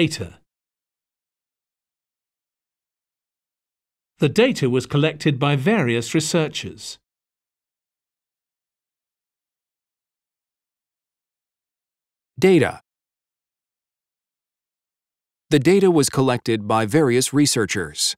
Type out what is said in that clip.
Data The data was collected by various researchers. Data The data was collected by various researchers.